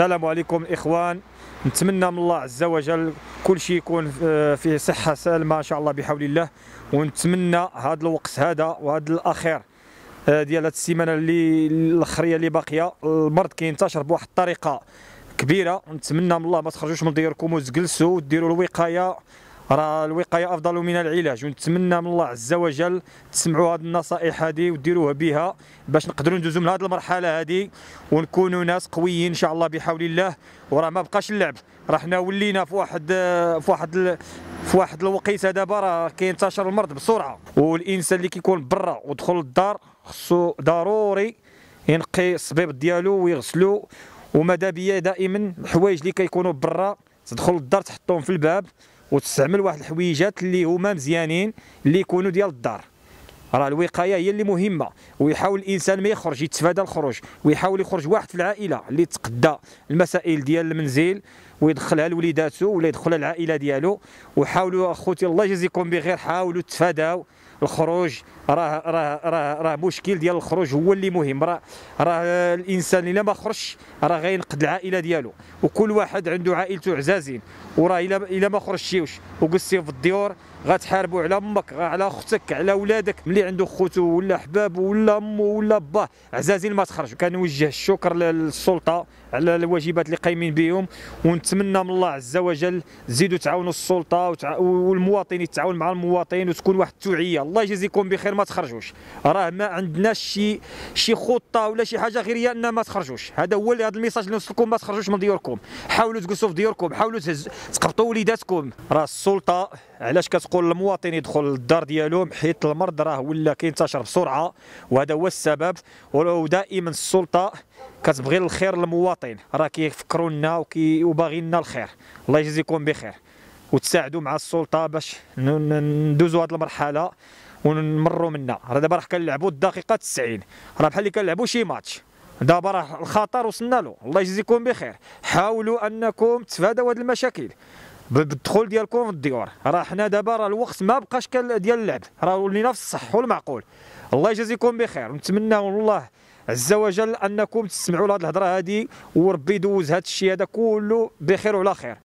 السلام عليكم الاخوان نتمنى من الله عز وجل كل شيء يكون آه، في صحه سالمه ان شاء الله بحول الله ونتمنى هذا الوقت هذا وهذا الاخير آه، ديال هذه السيمانه اللي الاخريه اللي باقيه المرض كينتشر بواحد الطريقه كبيره نتمنى من الله ما تخرجوش من ديركم وتجلسوا وديروا الوقايه راه الوقايه افضل من العلاج ونتمنى من الله عز وجل تسمعوا هذه النصائح هذه وديروها بها باش نقدروا ندوزوا من هذه المرحله هذه ونكونوا ناس قويين ان شاء الله بحول الله وراه ما بقاش اللعب راه حنا ولينا في واحد في واحد في واحد الوقيته دابا راه كينتشر المرض بسرعه والانسان اللي كيكون برا ودخل للدار خصو ضروري ينقي الصبيب ديالو ويغسلو وماذا بيا دائما الحوايج اللي كيكونوا برا تدخل للدار تحطهم في الباب وتستعمل واحد الحويجات اللي هما مزيانين اللي يكونوا ديال الدار راه الوقايه هي اللي مهمه ويحاول الانسان ما يخرج يتفادى الخروج ويحاول يخرج واحد في العائله اللي تقدى المسائل ديال المنزل ويدخلها لوليداتو ولا يدخلها العائله ديالو وحاولوا اخوتي الله يجزيكم بخير حاولوا تفاداو الخروج راه راه راه راه مشكل ديال الخروج هو اللي مهم راه راه الانسان الا ما خرجش راه غينقد العائله ديالو وكل واحد عنده عائلته عزازين وراه الا الا ما خرجتيوش وجلستي في الديور غتحاربوا على امك على اختك على ولادك ملي عنده خوتو ولا احباب ولا امه ولا باه عزازين ما تخرجوا كنوجه الشكر للسلطه على الواجبات اللي قايمين بهم ونتمنى من الله عز وجل تزيدوا تعاونوا السلطه وتع... والمواطن يتعاون مع المواطن وتكون واحد التوعيه الله يجازيكم بخير ما تخرجوش راه ما عندناش شي شي خطه ولا شي حاجه غير هي ان ما تخرجوش هذا هو هذا الميساج اللي نوصلكم ما تخرجوش من ديوركم حاولوا تجلسوا في ديوركم حاولوا تهز... تقبطوا وليداتكم راه السلطه علاش كتقول المواطن يدخل للدار ديالو حيت المرض راه ولا كينتشر بسرعه وهذا هو السبب ودائما السلطه كتبغي الخير للمواطن راه كيفكروا لنا وباغي لنا الخير الله يجزيكم بخير وتساعدوا مع السلطه باش ندوزوا هذه المرحله ونمروا منها راه دابا راه كنلعبوا الدقيقه 90 راه بحال اللي كنلعبوا شي ماتش دابا راه الخطر وصلنا له الله يجزيكم بخير حاولوا انكم تفادوا هذه المشاكل بالدخول ديالكم في الديور راه حنا دابا راه الوقت ما بقاش ديال اللعب راه ولينا في الصح والمعقول الله يجازيكم بخير ونتمناو الله عز وجل انكم تسمعوا لهاد الهضره هذه وربي يدوز هاد الشيء هذا كله بخير وعلى خير